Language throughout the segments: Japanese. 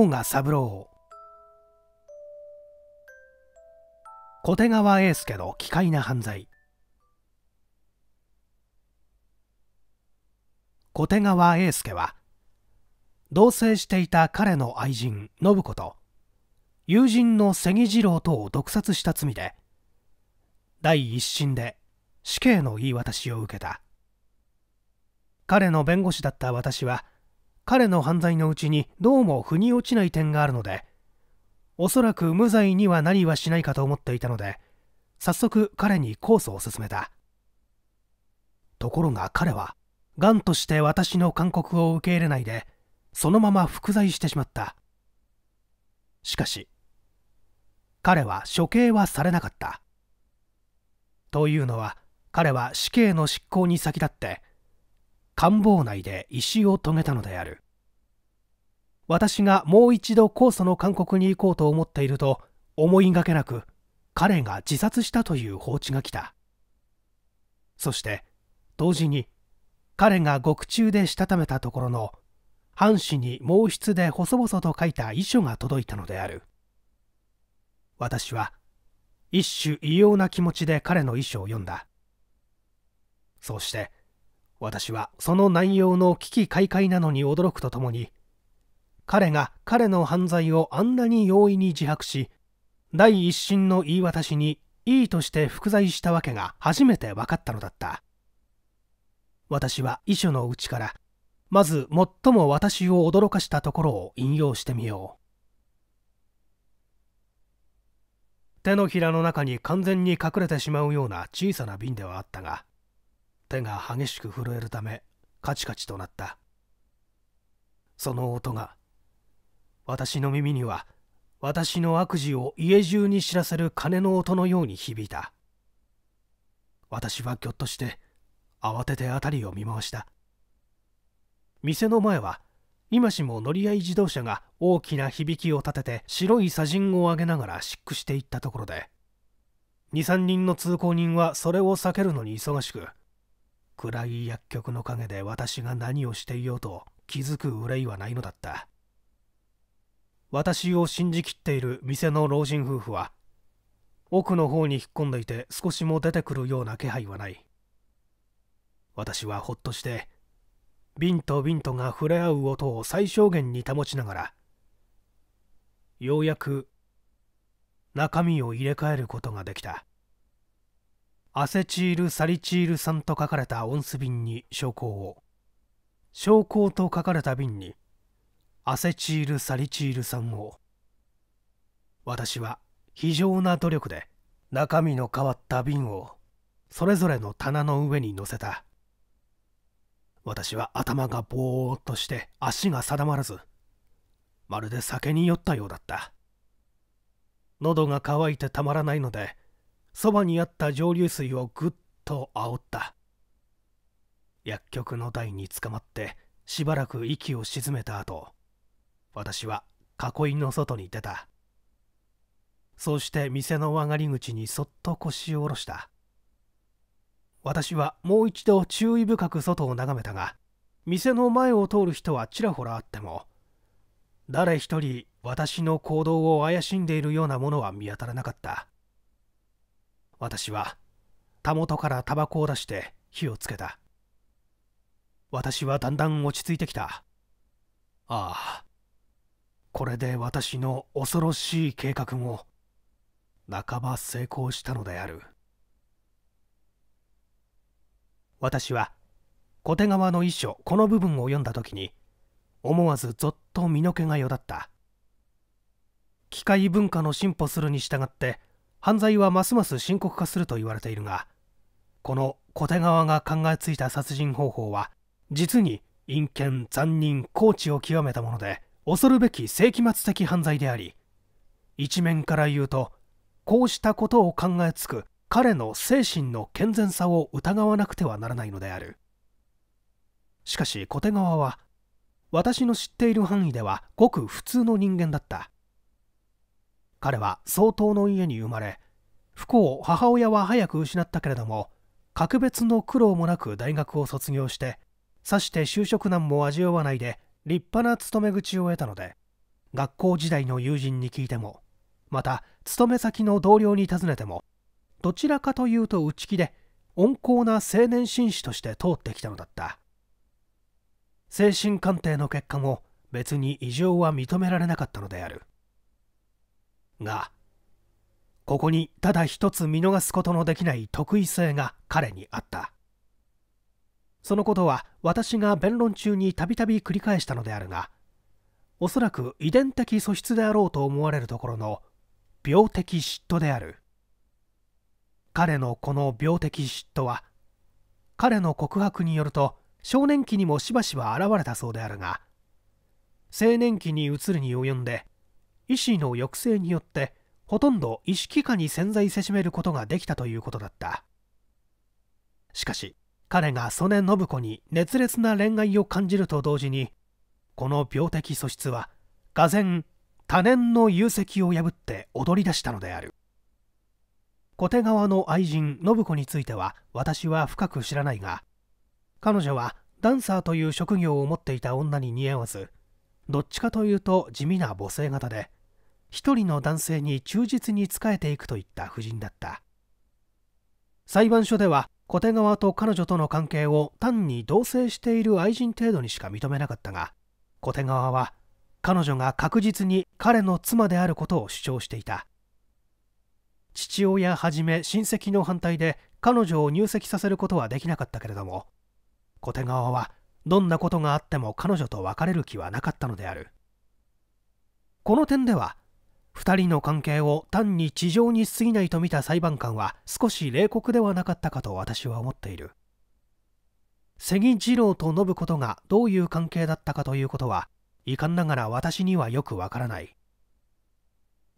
甲賀三郎小手川英介の奇怪な犯罪小手川英介は同棲していた彼の愛人信子と友人の関次郎とを毒殺した罪で第一審で死刑の言い渡しを受けた彼の弁護士だった私は彼の犯罪のうちにどうも腑に落ちない点があるのでおそらく無罪にはなりはしないかと思っていたので早速彼に控訴を勧めたところが彼は癌として私の勧告を受け入れないでそのまま服罪してしまったしかし彼は処刑はされなかったというのは彼は死刑の執行に先立って官房内で一を遂げたのである私がもう一度控訴の勧告に行こうと思っていると思いがけなく彼が自殺したという報知が来たそして同時に彼が獄中でしたためたところの藩士に毛筆で細々と書いた遺書が届いたのである私は一種異様な気持ちで彼の遺書を読んだそうして私はその内容の危機開会なのに驚くとともに彼が彼の犯罪をあんなに容易に自白し第一審の言い渡しにいいとして服罪したわけが初めて分かったのだった私は遺書のうちからまず最も私を驚かしたところを引用してみよう手のひらの中に完全に隠れてしまうような小さな瓶ではあったが手が激しく震えるためカチカチとなったその音が私の耳には私の悪事を家中に知らせる鐘の音のように響いた私はぎょっとして慌てて辺りを見回した店の前は今しも乗り合い自動車が大きな響きを立てて白い砂塵を上げながら漆喰していったところで23人の通行人はそれを避けるのに忙しく暗い薬局の陰で私が何をしていようと気づく憂いはないのだった私を信じきっている店の老人夫婦は奥の方に引っ込んでいて少しも出てくるような気配はない私はほっとして瓶と瓶とが触れ合う音を最小限に保ちながらようやく中身を入れ替えることができたアセチール・サリチール酸と書かれたオンス瓶に焼香を焼香と書かれた瓶にアセチール・サリチール酸を私は非常な努力で中身の変わった瓶をそれぞれの棚の上に乗せた私は頭がぼーっとして足が定まらずまるで酒に酔ったようだった喉が渇いてたまらないのでそばにあった蒸留水をぐっと煽った薬局の台につかまってしばらく息を沈めた後私は囲いの外に出たそうして店の上がり口にそっと腰を下ろした私はもう一度注意深く外を眺めたが店の前を通る人はちらほらあっても誰一人私の行動を怪しんでいるようなものは見当たらなかった私はたもとからタバコを出して火をつけた私はだんだん落ち着いてきたああこれで私の恐ろしい計画も半ば成功したのである私は小手川の遺書この部分を読んだ時に思わずぞっと身の毛がよだった機械文化の進歩するに従って犯罪はますます深刻化すると言われているがこの小手川が考えついた殺人方法は実に陰険残忍高知を極めたもので恐るべき世紀末的犯罪であり一面から言うとこうしたことを考えつく彼の精神の健全さを疑わなくてはならないのであるしかし小手川は私の知っている範囲ではごく普通の人間だった彼は相当の家に生まれ不幸母親は早く失ったけれども格別の苦労もなく大学を卒業してさして就職難も味わわないで立派な勤め口を得たので学校時代の友人に聞いてもまた勤め先の同僚に尋ねてもどちらかというと内気で温厚な青年紳士として通ってきたのだった精神鑑定の結果も別に異常は認められなかったのであるがここにただ一つ見逃すことのできない特異性が彼にあったそのことは私が弁論中にたびたび繰り返したのであるがおそらく遺伝的素質であろうと思われるところの病的嫉妬である彼のこの病的嫉妬は彼の告白によると少年期にもしばしば現れたそうであるが青年期に移るに及んで医師の抑制によってほとんど意識下に潜在せしめることができたということだったしかし彼が曽根信子に熱烈な恋愛を感じると同時にこの病的素質は俄然他年の有跡を破って踊り出したのである小手川の愛人信子については私は深く知らないが彼女はダンサーという職業を持っていた女に似合わずどっちかというと地味な母性型で一人の男性に忠実に仕えていくといった夫人だった裁判所では小手川と彼女との関係を単に同棲している愛人程度にしか認めなかったが小手川は彼女が確実に彼の妻であることを主張していた父親はじめ親戚の反対で彼女を入籍させることはできなかったけれども小手川はどんなことがあっても彼女と別れる気はなかったのであるこの点では2人の関係を単に地上に過ぎないと見た裁判官は少し冷酷ではなかったかと私は思っている関次郎と信子とがどういう関係だったかということは遺憾ながら私にはよくわからない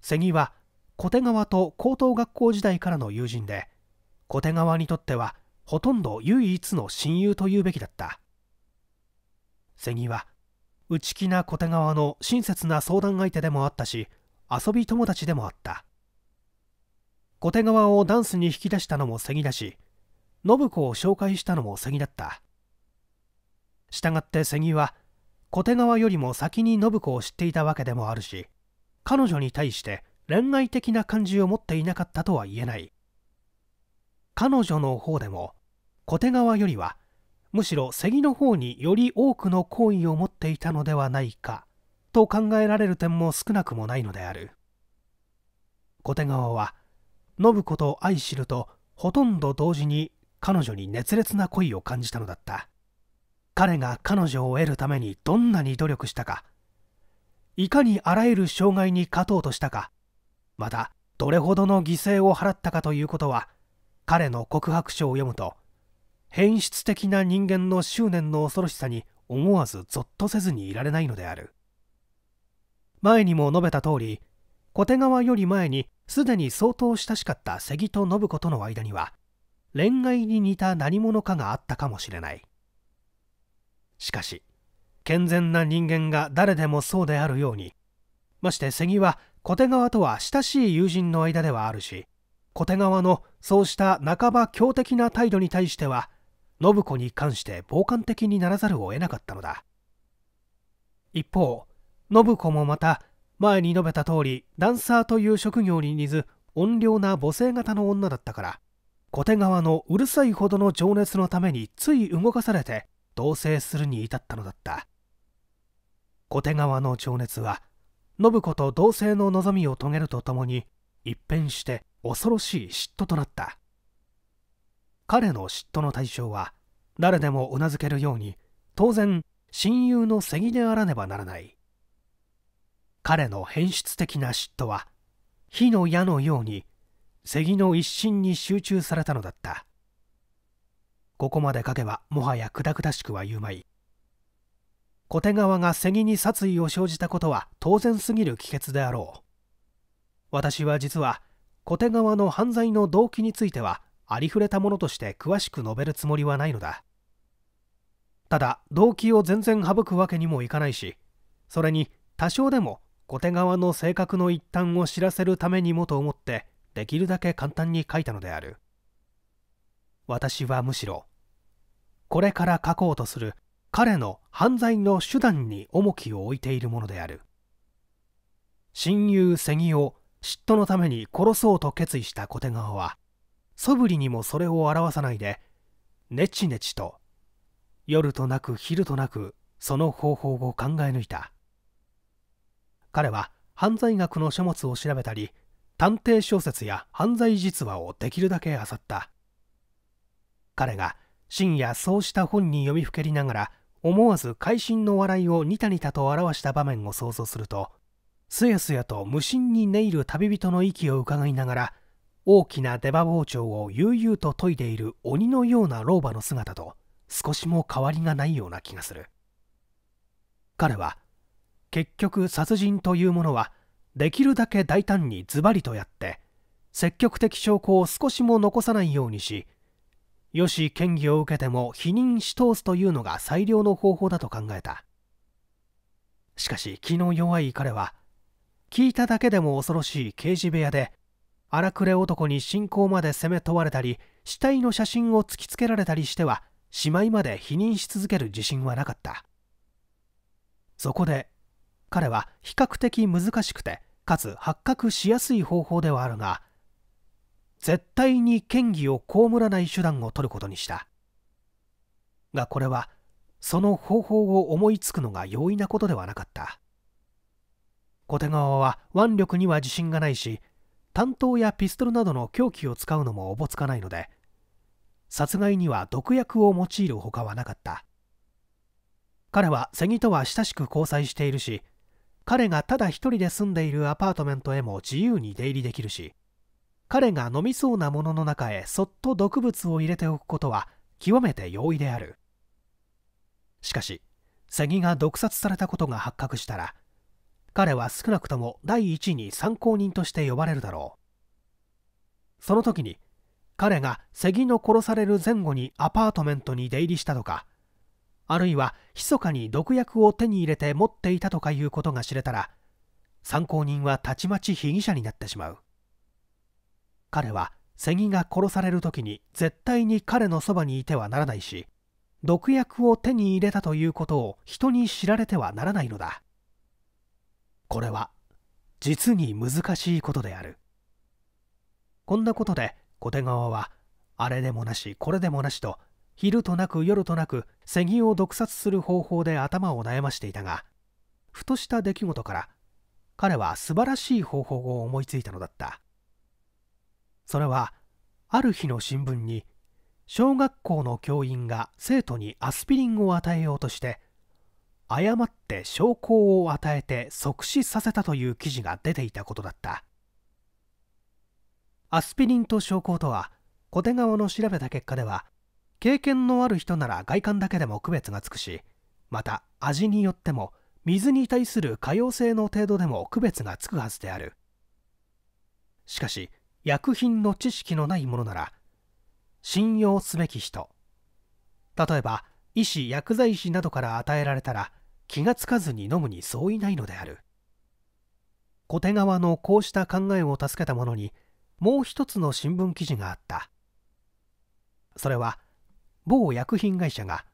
関は小手川と高等学校時代からの友人で小手川にとってはほとんど唯一の親友というべきだった瀬木は内気な小手川の親切な相談相手でもあったし遊び友達でもあった小手川をダンスに引き出したのも瀬木だし信子を紹介したのも瀬木だった従って瀬木は小手川よりも先に信子を知っていたわけでもあるし彼女に対して恋愛的な感じを持っていなかったとは言えない彼女の方でも小手川よりはむしろセギの方により多くの好意を持っていたのではないかと考えられる点も少なくもないのである小手川は信子と愛知るとほとんど同時に彼女に熱烈な恋を感じたのだった彼が彼女を得るためにどんなに努力したかいかにあらゆる障害に勝とうとしたかまたどれほどの犠牲を払ったかということは彼の告白書を読むと変質的な人間の執念の恐ろしさに思わずぞっとせずにいられないのである前にも述べた通り小手川より前にすでに相当親しかった瀬と信子との間には恋愛に似た何者かがあったかもしれないしかし健全な人間が誰でもそうであるようにまして瀬は小手川とは親しい友人の間ではあるし小手川のそうした半ば強敵な態度に対しては信子に関して傍観的にならざるを得なかったのだ一方信子もまた前に述べた通りダンサーという職業に似ず怨霊な母性型の女だったから小手川のうるさいほどの情熱のためについ動かされて同棲するに至ったのだった小手川の情熱は信子と同性の望みを遂げるとともに一変して恐ろしい嫉妬となった彼の嫉妬の対象は誰でもうなずけるように当然親友のギであらねばならない彼の変質的な嫉妬は火の矢のようにギの一心に集中されたのだったここまで書けばもはやくだくだしくは言うまい小手川がギに殺意を生じたことは当然すぎる帰結であろう私は実は小手川の犯罪の動機についてはありふれたものとして詳しく述べるつもりはないのだただ動機を全然省くわけにもいかないしそれに多少でも後手側の性格の一端を知らせるためにもと思ってできるだけ簡単に書いたのである私はむしろこれから書こうとする彼の犯罪の手段に重きを置いているものである親友セギを嫉妬のために殺そうと決意した小手川は素振りにもそれを表さないでネチネチと夜となく昼となくその方法を考え抜いた彼は犯罪学の書物を調べたり探偵小説や犯罪実話をできるだけ漁った彼が深夜そうした本に読みふけりながら思わず会心の笑いをニタニタと表した場面を想像するとすやすやと無心にネイル旅人の息を伺いながら大きな出刃包丁を悠々と研いでいる鬼のような老婆の姿と少しも変わりがないような気がする彼は結局殺人というものはできるだけ大胆にズバリとやって積極的証拠を少しも残さないようにしよし嫌疑を受けても否認し通すというのが最良の方法だと考えたしかし気の弱い彼は聞いただけでも恐ろしい刑事部屋で荒くれ男に信仰まで責め問われたり死体の写真を突きつけられたりしてはしまいまで否認し続ける自信はなかったそこで彼は比較的難しくてかつ発覚しやすい方法ではあるが絶対に嫌疑を被らない手段を取ることにしたがこれはその方法を思いつくのが容易なことではなかった小手川は腕力には自信がないし担当やピストルなどの凶器を使うのもおぼつかないので殺害には毒薬を用いるほかはなかった彼はセギとは親しく交際しているし彼がただ一人で住んでいるアパートメントへも自由に出入りできるし彼が飲みそうなものの中へそっと毒物を入れておくことは極めて容易であるしかしセギが毒殺されたことが発覚したら彼は少なくとも第一に参考人として呼ばれるだろうその時に彼が世義の殺される前後にアパートメントに出入りしたとかあるいは密かに毒薬を手に入れて持っていたとかいうことが知れたら参考人はたちまち被疑者になってしまう彼はセギが殺される時に絶対に彼のそばにいてはならないし毒薬を手に入れたということを人に知られてはならないのだこれは実に難しいことであるこんなことで小手川はあれでもなしこれでもなしと昼となく夜となくセギを毒殺する方法で頭を悩ましていたがふとした出来事から彼は素晴らしい方法を思いついたのだったそれはある日の新聞に小学校の教員が生徒にアスピリンを与えようとして誤って証拠を与えて即死させたという記事が出ていたことだったアスピリンと証拠とは小手川の調べた結果では経験のある人なら外観だけでも区別がつくしまた味によっても水に対する可用性の程度でも区別がつくはずであるしかし薬品の知識のないものなら信用すべき人例えば医師薬剤師などから与えられたら気がつかずに飲むに相違ないのである小手川のこうした考えを助けたものにもう一つの新聞記事があったそれは某薬品会社が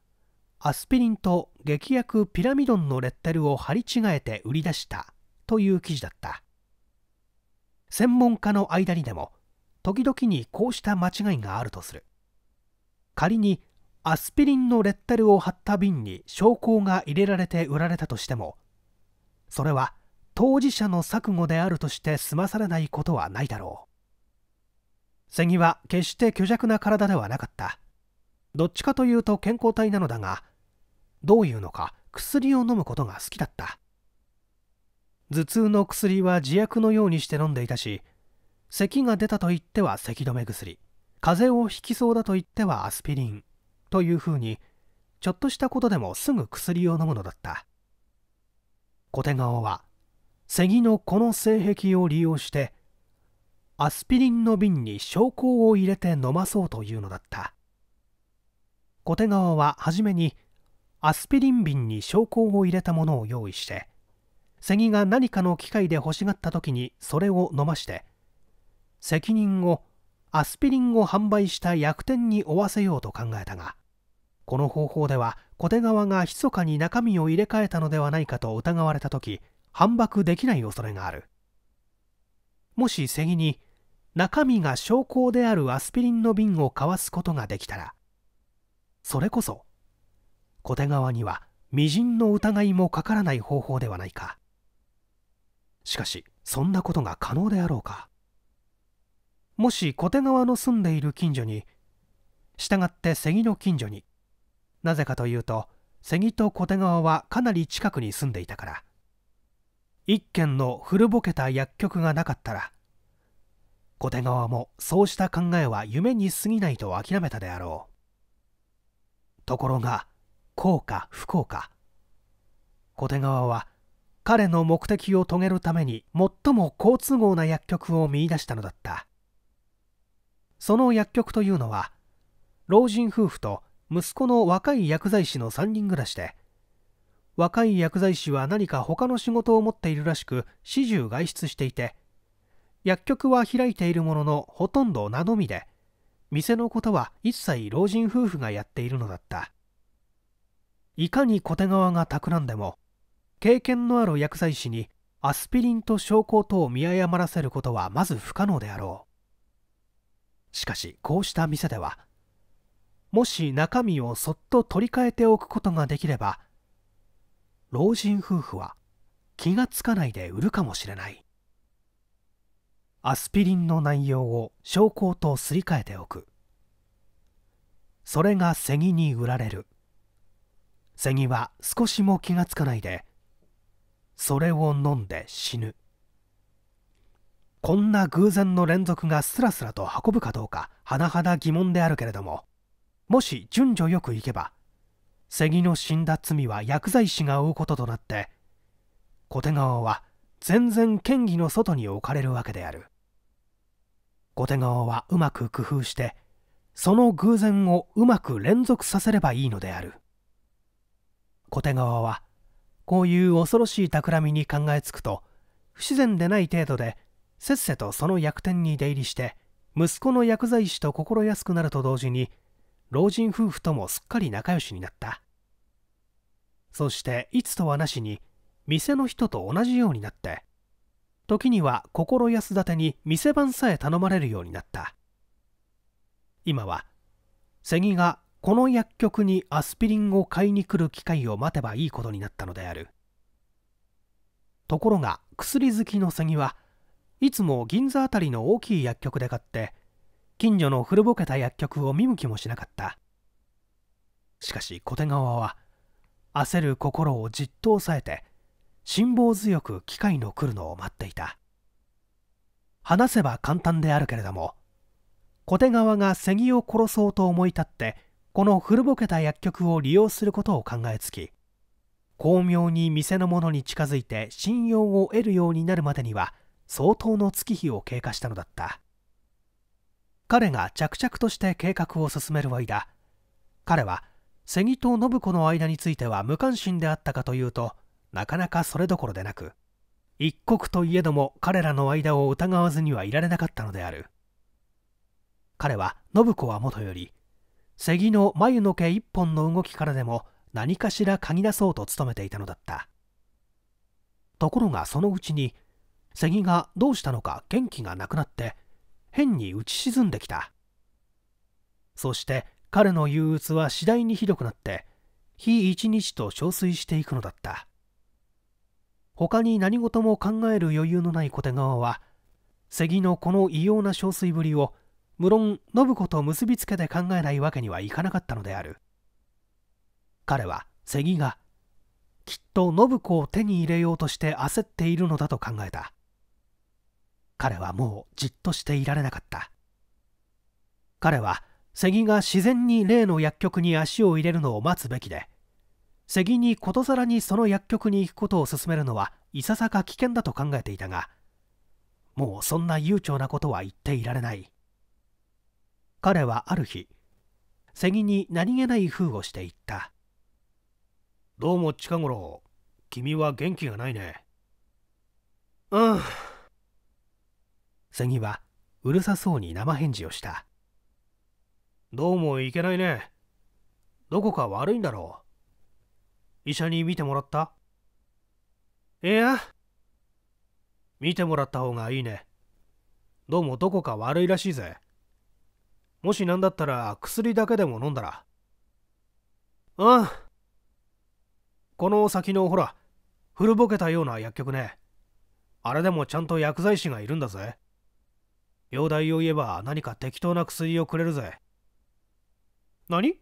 アスピリンと劇薬ピラミドンのレッテルを貼り違えて売り出したという記事だった専門家の間にでも時々にこうした間違いがあるとする仮にアスピリンのレッテルを貼った瓶に証拠が入れられて売られたとしてもそれは当事者の錯誤であるとして済まされないことはないだろうセギは決して虚弱な体ではなかったどっちかというと健康体なのだがどういうのか薬を飲むことが好きだった頭痛の薬は自薬のようにして飲んでいたし咳が出たと言っては咳止め薬風邪をひきそうだと言ってはアスピリンというふうにちょっとしたことでもすぐ薬を飲むのだった小手川はセギのこの性癖を利用してアスピリンの瓶に証拠を入れて飲まそうというのだった小手川は初めにアスピリン瓶に証拠を入れたものを用意してセギが何かの機械で欲しがった時にそれを飲まして責任をアスピリンを販売した薬店に負わせようと考えたがこの方法では小手川が密かに中身を入れ替えたのではないかと疑われた時反駁できない恐れがあるもしセに中身が証拠であるアスピリンの瓶をかわすことができたらそれこそ小手川には微塵の疑いもかからない方法ではないかしかしそんなことが可能であろうかもし小手川の住んでいる近所に従って関の近所になぜかというと瀬木と小手川はかなり近くに住んでいたから一軒の古ぼけた薬局がなかったら小手川もそうした考えは夢に過ぎないと諦めたであろうところがうか不幸か小手川は彼の目的を遂げるために最も好都合な薬局を見いだしたのだったその薬局というのは老人夫婦と息子の若い薬剤師の3人暮らしで若い薬剤師は何か他の仕事を持っているらしく始終外出していて薬局は開いているもののほとんど名のみで店のことは一切老人夫婦がやっているのだったいかに小手川が企んでも経験のある薬剤師にアスピリンと証拠等を見誤らせることはまず不可能であろうしかしこうした店ではもし中身をそっと取り替えておくことができれば老人夫婦は気がつかないで売るかもしれないアスピリンの内容を証拠とすり替えておくそれがセギに売られるセギは少しも気がつかないでそれを飲んで死ぬこんな偶然の連続がスラスラと運ぶかどうか甚だ疑問であるけれどももし順序よくいけば関の死んだ罪は薬剤師が負うこととなって小手川は全然嫌疑の外に置かれるわけである小手川はうまく工夫してその偶然をうまく連続させればいいのである小手川はこういう恐ろしい企みに考えつくと不自然でない程度でせっせとその薬店に出入りして息子の薬剤師と心安くなると同時に老人夫婦ともすっかり仲良しになったそしていつとはなしに店の人と同じようになって時には心安立てに店番さえ頼まれるようになった今はセギがこの薬局にアスピリンを買いに来る機会を待てばいいことになったのであるところが薬好きのセギはいつも銀座辺りの大きい薬局で買って近所の古ぼけた薬局を見向きもしなかったしかし小手川は焦る心をじっと抑えて辛抱強く機械の来るのを待っていた話せば簡単であるけれども小手川がセギを殺そうと思い立ってこの古ぼけた薬局を利用することを考えつき巧妙に店の者に近づいて信用を得るようになるまでには相当の月日を経過したのだった彼が着々として計画を進める間彼は瀬木と信子の間については無関心であったかというとなかなかそれどころでなく一刻といえども彼らの間を疑わずにはいられなかったのである彼は信子はもとより瀬木の眉の毛一本の動きからでも何かしら嗅ぎ出そうと努めていたのだったところがそのうちに瀬木がどうしたのか元気がなくなって変に打ち沈んできたそして彼の憂鬱は次第にひどくなって日一日と憔悴していくのだった他に何事も考える余裕のない小手川は杉のこの異様な憔悴ぶりを無論信子と結びつけて考えないわけにはいかなかったのである彼は関がきっと信子を手に入れようとして焦っているのだと考えた彼はもうじっとしていられなかった彼は関が自然に例の薬局に足を入れるのを待つべきでギにことさらにその薬局に行くことを勧めるのはいささか危険だと考えていたがもうそんな悠長なことは言っていられない彼はある日ギに何気ない封をしていったどうも近頃君は元気がないねうんセギはうるさそうに生返事をしたどうもいけないねどこか悪いんだろう医者に診てもらったいや見てもらった方がいいねどうもどこか悪いらしいぜもし何だったら薬だけでも飲んだらうんこの先のほら古ぼけたような薬局ねあれでもちゃんと薬剤師がいるんだぜ容体を言えば何か適当な薬をくれるぜ何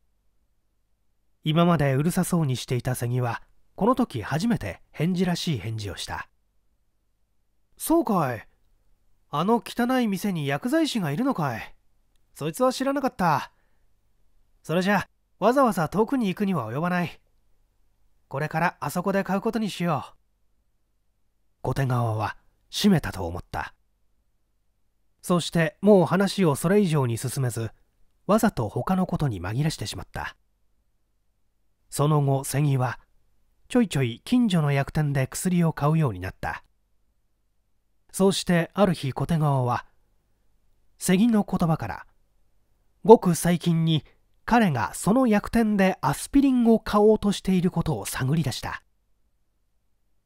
今までうるさそうにしていたセギはこの時初めて返事らしい返事をしたそうかいあの汚い店に薬剤師がいるのかいそいつは知らなかったそれじゃわざわざ遠くに行くには及ばないこれからあそこで買うことにしよう小手川は閉めたと思ったそしてもう話をそれ以上に進めずわざと他のことに紛らしてしまったその後セ木はちょいちょい近所の薬店で薬を買うようになったそうしてある日小手川はセギの言葉からごく最近に彼がその薬店でアスピリンを買おうとしていることを探り出した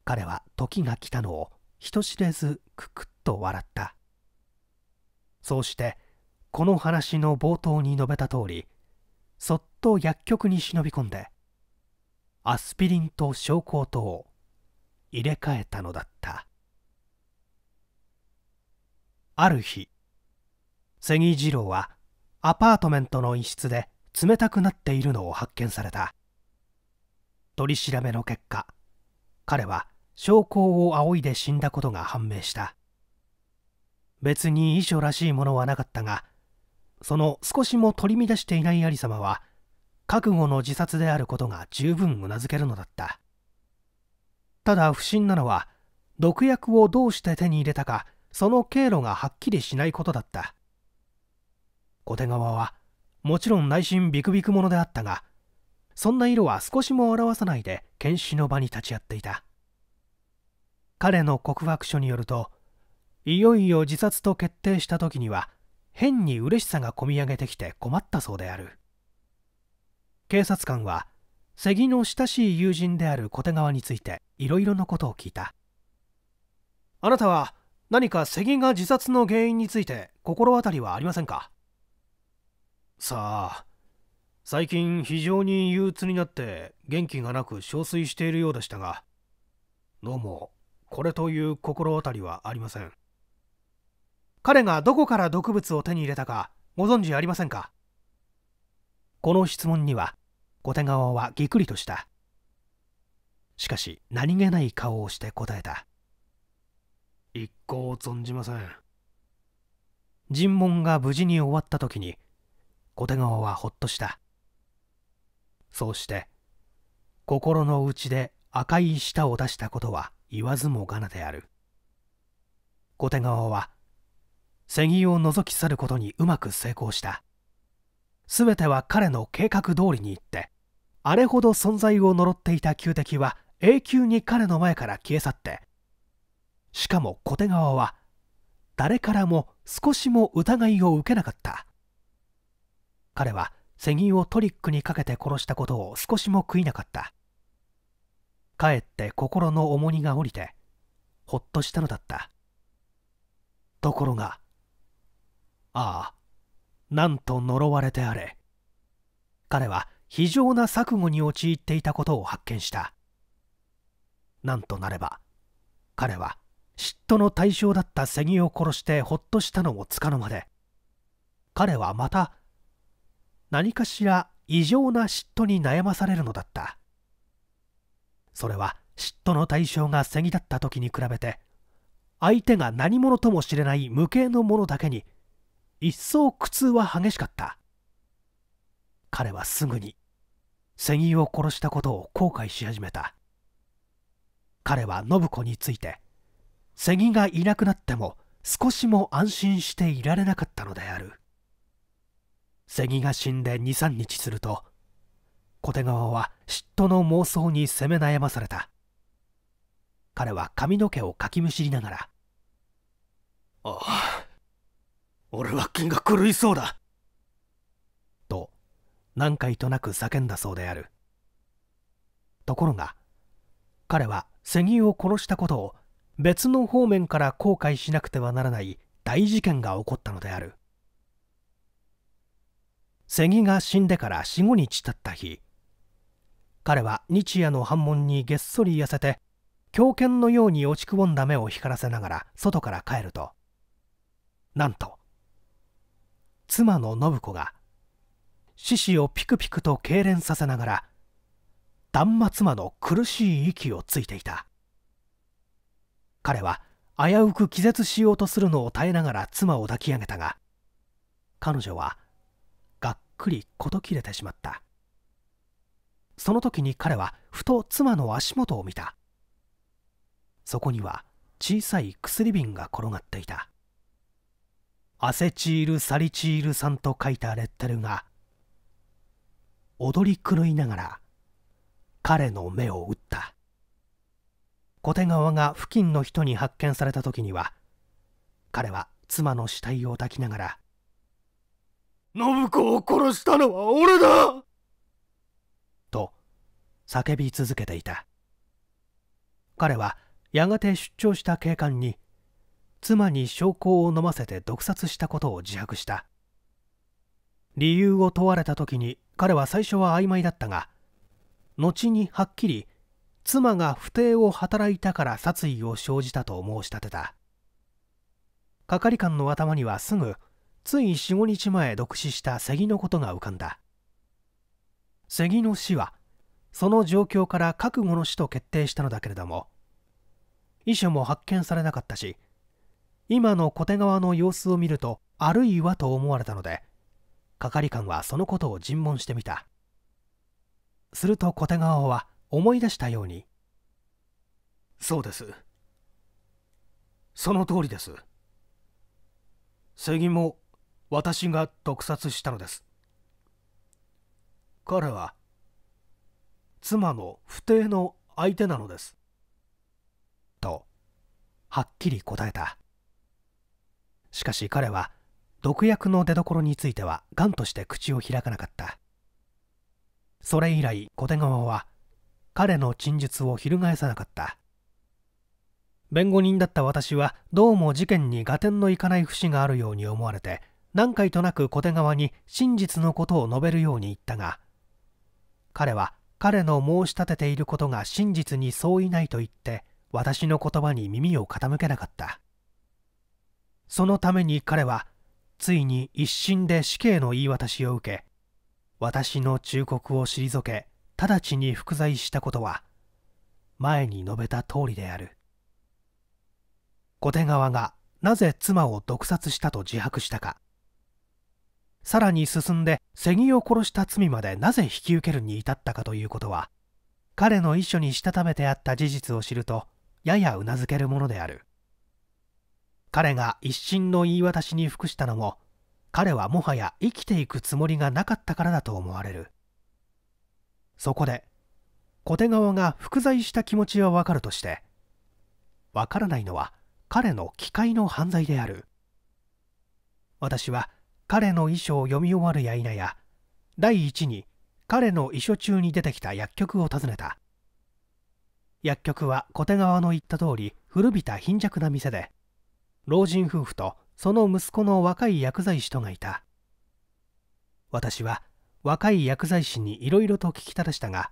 彼は時が来たのを人知れずくくっと笑ったそうしてこの話の冒頭に述べた通りそっと薬局に忍び込んでアスピリンと昇降灯を入れ替えたのだったある日セギ次郎はアパートメントの一室で冷たくなっているのを発見された取り調べの結果彼は証拠を仰いで死んだことが判明した別に遺書らしいものはなかったがその少しも取り乱していない有様は覚悟の自殺であることが十分うなずけるのだったただ不審なのは毒薬をどうして手に入れたかその経路がはっきりしないことだった小手川はもちろん内心ビクビクものであったがそんな色は少しも表さないで検視の場に立ち会っていた彼の告白書によると「いよいよ自殺と決定した時には変に嬉しさがこみ上げてきて困ったそうである警察官は瀬木の親しい友人である小手川についていろいろなことを聞いたあなたは何か瀬木が自殺の原因について心当たりはありませんかさあ最近非常に憂鬱になって元気がなく憔悴しているようでしたがどうもこれという心当たりはありません彼がどこから毒物を手に入れたかご存知ありませんかこの質問には後手川はぎくりとしたしかし何気ない顔をして答えた一向存じません尋問が無事に終わった時に後手川はほっとしたそうして心の内で赤い舌を出したことは言わずもがなである後手川はセギを覗き去ることにうまく成功した全ては彼の計画通りにいってあれほど存在を呪っていた旧敵は永久に彼の前から消え去ってしかも小手川は誰からも少しも疑いを受けなかった彼はセギをトリックにかけて殺したことを少しも悔いなかったかえって心の重荷が下りてほっとしたのだったところがああなんと呪われてあれ彼は非常な錯誤に陥っていたことを発見したなんとなれば彼は嫉妬の対象だったセギを殺してほっとしたのもつかの間で彼はまた何かしら異常な嫉妬に悩まされるのだったそれは嫉妬の対象がセギだった時に比べて相手が何者とも知れない無形のものだけに一層苦痛は激しかった彼はすぐにセギを殺したことを後悔し始めた彼は信子についてセギがいなくなっても少しも安心していられなかったのであるセギが死んで23日すると小手川は嫉妬の妄想に責め悩まされた彼は髪の毛をかきむしりながら「ああ俺は気が狂いそうだと何回となく叫んだそうであるところが彼はセギを殺したことを別の方面から後悔しなくてはならない大事件が起こったのであるセギが死んでから45日経った日彼は日夜の反問にげっそり痩せて狂犬のように落ちくぼんだ目を光らせながら外から帰るとなんと妻の信子が獅子をピクピクと痙攣させながら断末魔の苦しい息をついていた彼は危うく気絶しようとするのを耐えながら妻を抱き上げたが彼女はがっくり事切れてしまったその時に彼はふと妻の足元を見たそこには小さい薬瓶が転がっていたアセチール・サリチール酸と書いたレッテルが踊り狂いながら彼の目を打った小手川が付近の人に発見された時には彼は妻の死体を抱きながら「信子を殺したのは俺だ!」と叫び続けていた彼はやがて出張した警官に妻に証拠を飲ませて毒殺したことを自白した理由を問われた時に彼は最初は曖昧だったが後にはっきり妻が不貞を働いたから殺意を生じたと申し立てた係官の頭にはすぐつい45日前毒死した関のことが浮かんだ関の死はその状況から覚悟の死と決定したのだけれども遺書も発見されなかったし今の小手川の様子を見るとあるいはと思われたので係官はそのことを尋問してみたすると小手川は思い出したように「そうですその通りですセギも私が毒殺したのです彼は妻の不定の相手なのです」とはっきり答えたしかし彼は毒薬の出どころについては癌として口を開かなかったそれ以来小手川は彼の陳述を翻さなかった弁護人だった私はどうも事件に合点のいかない節があるように思われて何回となく小手川に真実のことを述べるように言ったが彼は彼の申し立てていることが真実に相違ないと言って私の言葉に耳を傾けなかったそのために彼はついに一審で死刑の言い渡しを受け私の忠告を退け直ちに服罪したことは前に述べた通りである小手川がなぜ妻を毒殺したと自白したかさらに進んで瀬木を殺した罪までなぜ引き受けるに至ったかということは彼の遺書にしたためてあった事実を知るとややうなずけるものである彼が一審の言い渡しに服したのも彼はもはや生きていくつもりがなかったからだと思われるそこで小手川が複在した気持ちはわかるとしてわからないのは彼の機械の犯罪である私は彼の遺書を読み終わるや否や第一に彼の遺書中に出てきた薬局を訪ねた薬局は小手川の言った通り古びた貧弱な店で老人夫婦とその息子の若い薬剤師とがいた私は若い薬剤師にいろいろと聞きただしたが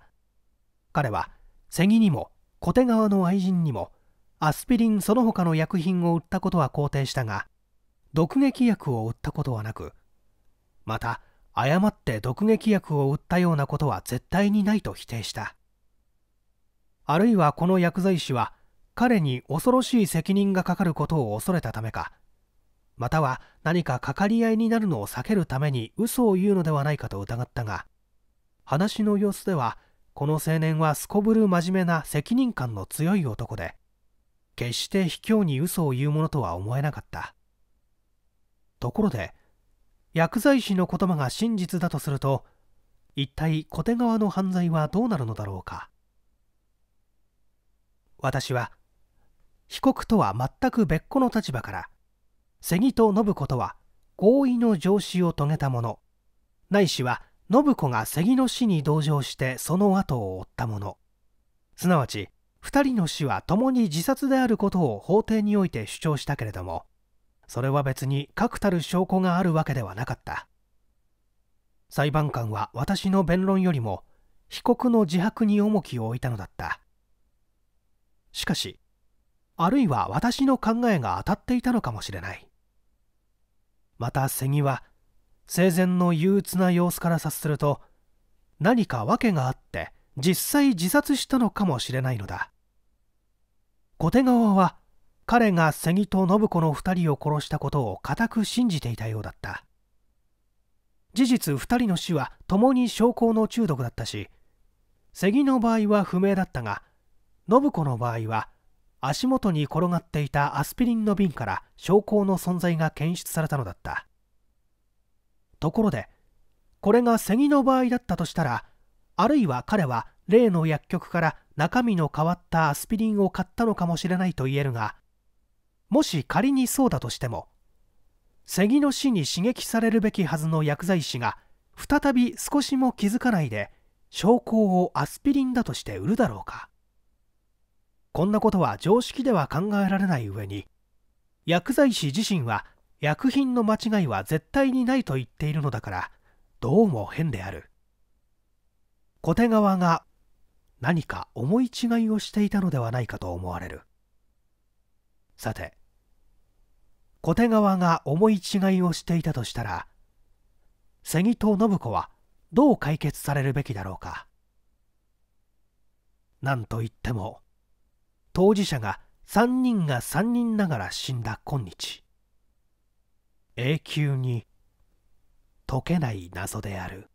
彼はセギにも小手川の愛人にもアスピリンその他の薬品を売ったことは肯定したが毒劇薬を売ったことはなくまた誤って毒劇薬を売ったようなことは絶対にないと否定したあるいはこの薬剤師は彼に恐ろしい責任がかかることを恐れたためかまたは何かかかり合いになるのを避けるために嘘を言うのではないかと疑ったが話の様子ではこの青年はすこぶる真面目な責任感の強い男で決して卑怯に嘘を言うものとは思えなかったところで薬剤師の言葉が真実だとすると一体小手川の犯罪はどうなるのだろうか私は被告とは全く別個の立場から瀬木と信子とは合意の上司を遂げたものないしは信子が瀬木の死に同情してその後を追ったものすなわち2人の死は共に自殺であることを法廷において主張したけれどもそれは別に確たる証拠があるわけではなかった裁判官は私の弁論よりも被告の自白に重きを置いたのだったしかしあるいは私の考えが当たっていたのかもしれないまたセギは生前の憂鬱な様子から察すると何か訳があって実際自殺したのかもしれないのだ小手川は彼がセギと信子の2人を殺したことを固く信じていたようだった事実2人の死は共に証拠の中毒だったしセギの場合は不明だったが信子の場合は足元に転がっていたアスピリンの瓶から証拠の存在が検出されたのだったところでこれがセギの場合だったとしたらあるいは彼は例の薬局から中身の変わったアスピリンを買ったのかもしれないと言えるがもし仮にそうだとしてもセギの死に刺激されるべきはずの薬剤師が再び少しも気づかないで証拠をアスピリンだとして売るだろうかこんなことは常識では考えられない上に薬剤師自身は薬品の間違いは絶対にないと言っているのだからどうも変である小手側が何か思い違いをしていたのではないかと思われるさて小手側が思い違いをしていたとしたら瀬木と信子はどう解決されるべきだろうかなんといっても当事者が3人が3人ながら死んだ今日永久に解けない謎である